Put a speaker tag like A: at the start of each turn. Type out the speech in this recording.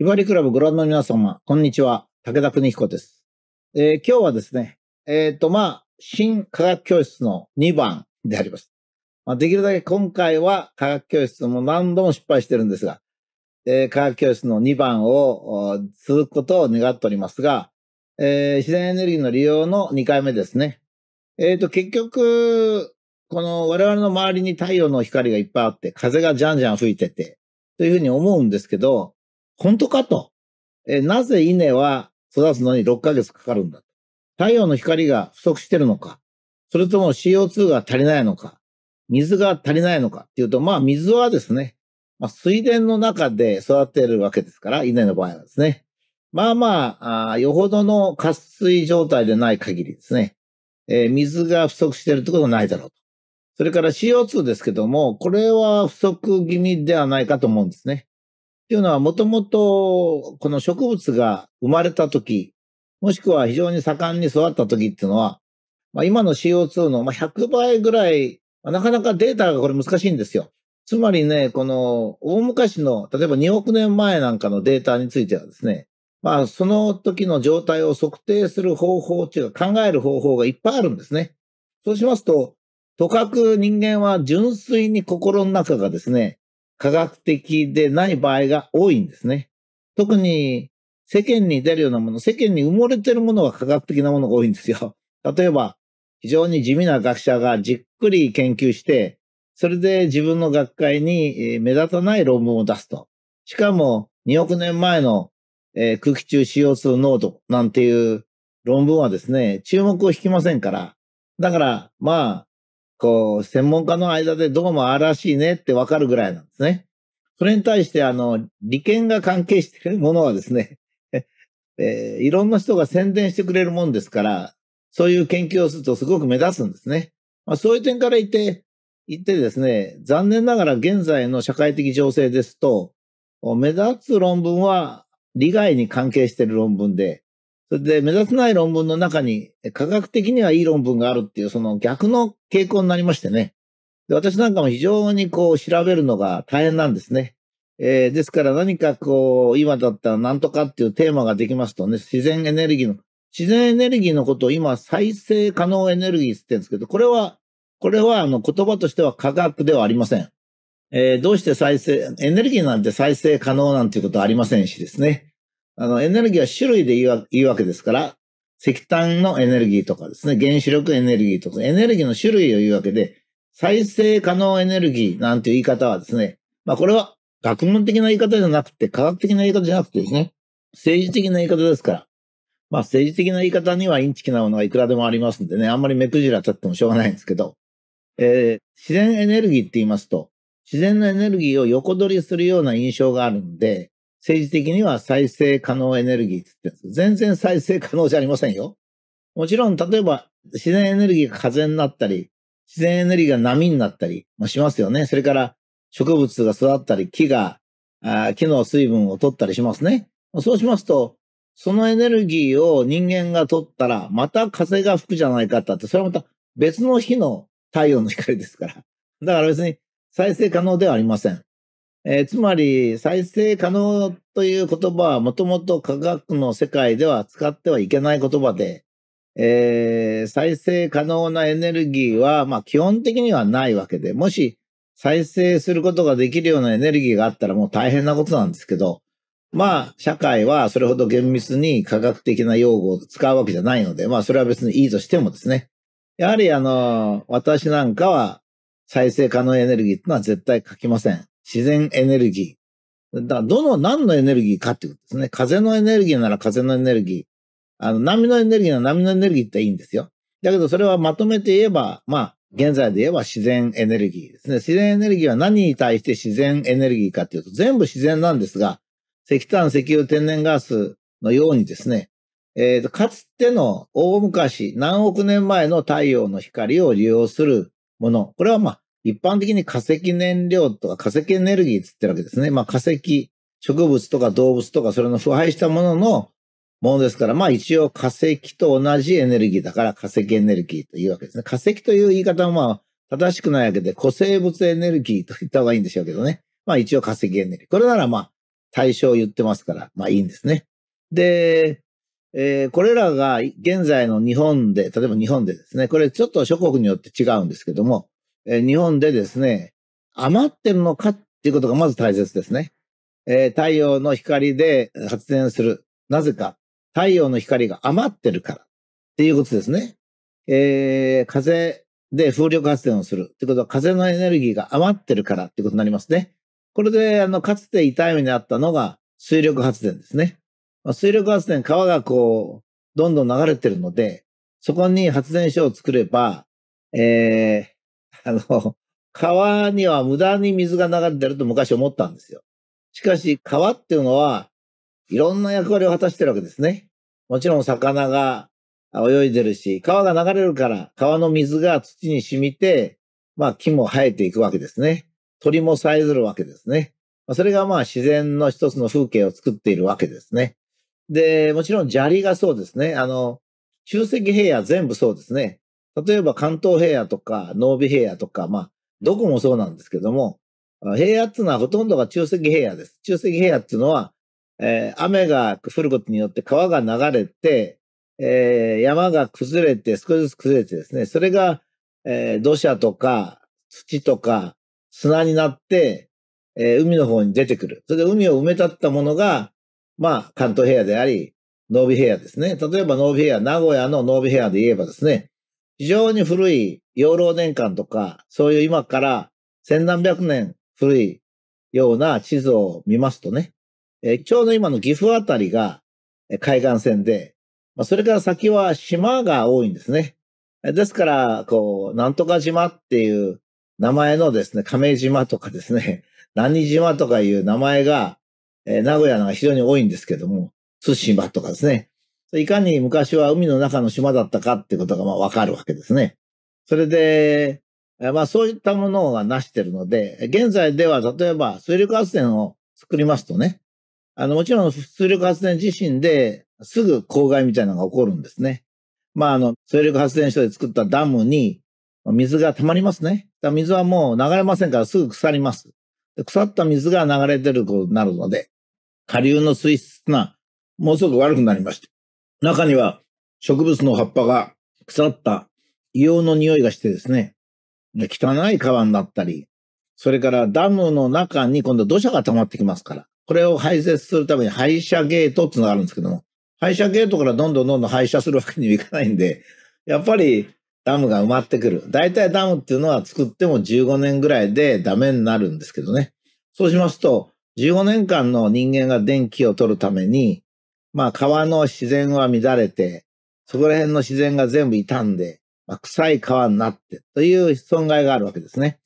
A: ひばりクラブご覧の皆様、こんにちは。武田邦彦です。えー、今日はですね、えっ、ー、と、まあ、新科学教室の2番であります。まあ、できるだけ今回は科学教室も何度も失敗してるんですが、えー、科学教室の2番を続くことを願っておりますが、え自然エネルギーの利用の2回目ですね。えっ、と、結局、この我々の周りに太陽の光がいっぱいあって、風がじゃんじゃん吹いてて、というふうに思うんですけど、本当かと。えなぜ稲は育つのに6ヶ月かかるんだ。太陽の光が不足してるのか。それとも CO2 が足りないのか。水が足りないのかっていうと、まあ水はですね、まあ、水田の中で育てるわけですから、稲の場合はですね。まあまあ、あよほどの渇水状態でない限りですね、えー、水が不足してるってことはないだろうと。それから CO2 ですけども、これは不足気味ではないかと思うんですね。っていうのはもともとこの植物が生まれた時、もしくは非常に盛んに育った時っていうのは、まあ、今の CO2 の100倍ぐらい、まあ、なかなかデータがこれ難しいんですよ。つまりね、この大昔の、例えば2億年前なんかのデータについてはですね、まあその時の状態を測定する方法っていうか考える方法がいっぱいあるんですね。そうしますと、とかく人間は純粋に心の中がですね、科学的でない場合が多いんですね。特に世間に出るようなもの、世間に埋もれてるものが科学的なものが多いんですよ。例えば、非常に地味な学者がじっくり研究して、それで自分の学会に目立たない論文を出すと。しかも、2億年前の空気中 CO2 濃度なんていう論文はですね、注目を引きませんから。だから、まあ、こう、専門家の間でどうもあらしいねってわかるぐらいなんですね。それに対して、あの、利権が関係しているものはですね、えー、いろんな人が宣伝してくれるもんですから、そういう研究をするとすごく目立つんですね。まあ、そういう点から言って、言ってですね、残念ながら現在の社会的情勢ですと、目立つ論文は利害に関係している論文で、それで目立たない論文の中に科学的にはいい論文があるっていうその逆の傾向になりましてね。で私なんかも非常にこう調べるのが大変なんですね。えー、ですから何かこう今だったらなんとかっていうテーマができますとね、自然エネルギーの、自然エネルギーのことを今再生可能エネルギーって言ってるんですけど、これは、これはあの言葉としては科学ではありません。えー、どうして再生、エネルギーなんて再生可能なんていうことはありませんしですね。あの、エネルギーは種類でいいわけですから、石炭のエネルギーとかですね、原子力エネルギーとか、エネルギーの種類を言うわけで、再生可能エネルギーなんていう言い方はですね、まあこれは学問的な言い方じゃなくて、科学的な言い方じゃなくてですね、政治的な言い方ですから、まあ政治的な言い方にはインチキなものがいくらでもありますんでね、あんまり目くじら立ってもしょうがないんですけど、えー、自然エネルギーって言いますと、自然のエネルギーを横取りするような印象があるんで、政治的には再生可能エネルギーって言ってるんです。全然再生可能じゃありませんよ。もちろん、例えば自然エネルギーが風になったり、自然エネルギーが波になったりもしますよね。それから植物が育ったり、木が、木の水分を取ったりしますね。そうしますと、そのエネルギーを人間が取ったら、また風が吹くじゃないかって、それはまた別の日の太陽の光ですから。だから別に再生可能ではありません。えー、つまり再生可能という言葉はもともと科学の世界では使ってはいけない言葉で、えー、再生可能なエネルギーは、まあ、基本的にはないわけで、もし再生することができるようなエネルギーがあったらもう大変なことなんですけど、まあ、社会はそれほど厳密に科学的な用語を使うわけじゃないので、まあ、それは別にいいとしてもですね。やはり、あの、私なんかは再生可能エネルギーってのは絶対書きません。自然エネルギー。だどの、何のエネルギーかっていうことですね。風のエネルギーなら風のエネルギー。あの、波のエネルギーなら波のエネルギーっていいんですよ。だけどそれはまとめて言えば、まあ、現在で言えば自然エネルギーですね。自然エネルギーは何に対して自然エネルギーかっていうと、全部自然なんですが、石炭、石油、天然ガスのようにですね、えーと、かつての大昔、何億年前の太陽の光を利用するもの。これはまあ、一般的に化石燃料とか化石エネルギーって言ってるわけですね。まあ化石、植物とか動物とかそれの腐敗したもののものですから、まあ一応化石と同じエネルギーだから化石エネルギーというわけですね。化石という言い方はまあ正しくないわけで、古生物エネルギーと言った方がいいんでしょうけどね。まあ一応化石エネルギー。これならまあ対象を言ってますから、まあいいんですね。で、えー、これらが現在の日本で、例えば日本でですね、これちょっと諸国によって違うんですけども、え日本でですね、余ってるのかっていうことがまず大切ですね。え太陽の光で発電する。なぜか、太陽の光が余ってるからっていうことですね。えー、風で風力発電をするってことは風のエネルギーが余ってるからってことになりますね。これで、あの、かつて痛い目にあったのが水力発電ですね。まあ、水力発電、川がこう、どんどん流れてるので、そこに発電所を作れば、えー、あの、川には無駄に水が流れてると昔思ったんですよ。しかし、川っていうのは、いろんな役割を果たしてるわけですね。もちろん魚が泳いでるし、川が流れるから、川の水が土に染みて、まあ木も生えていくわけですね。鳥もさえずるわけですね。それがまあ自然の一つの風景を作っているわけですね。で、もちろん砂利がそうですね。あの、集積平野全部そうですね。例えば関東平野とか、濃尾平野とか、まあ、どこもそうなんですけども、平野っていうのはほとんどが中石平野です。中石平野っていうのは、えー、雨が降ることによって川が流れて、えー、山が崩れて、少しずつ崩れてですね、それが、えー、土砂とか土とか砂になって、え海の方に出てくる。それで海を埋め立ったものが、まあ、関東平野であり、濃尾平野ですね。例えば濃尾平野、名古屋の濃尾平野で言えばですね、非常に古い養老年間とか、そういう今から千何百年古いような地図を見ますとね、えちょうど今の岐阜あたりが海岸線で、まあ、それから先は島が多いんですね。ですから、こう、なんとか島っていう名前のですね、亀島とかですね、何島とかいう名前が、え名古屋のが非常に多いんですけども、津島とかですね、いかに昔は海の中の島だったかってことがまあわかるわけですね。それで、まあそういったものがなしてるので、現在では例えば水力発電を作りますとね、あのもちろん水力発電自身ですぐ公害みたいなのが起こるんですね。まああの水力発電所で作ったダムに水が溜まりますね。水はもう流れませんからすぐ腐ります。腐った水が流れてることになるので、下流の水質がもうすく悪くなりました。中には植物の葉っぱが腐った硫黄の匂いがしてですね、汚い川になったり、それからダムの中に今度土砂が溜まってきますから、これを排泄するために排射ゲートっていうのがあるんですけども、排射ゲートからどんどんどんどん排射するわけにはいかないんで、やっぱりダムが埋まってくる。大体ダムっていうのは作っても15年ぐらいでダメになるんですけどね。そうしますと、15年間の人間が電気を取るためにまあ川の自然は乱れて、そこら辺の自然が全部傷んで、まあ、臭い川になってという損害があるわけですね。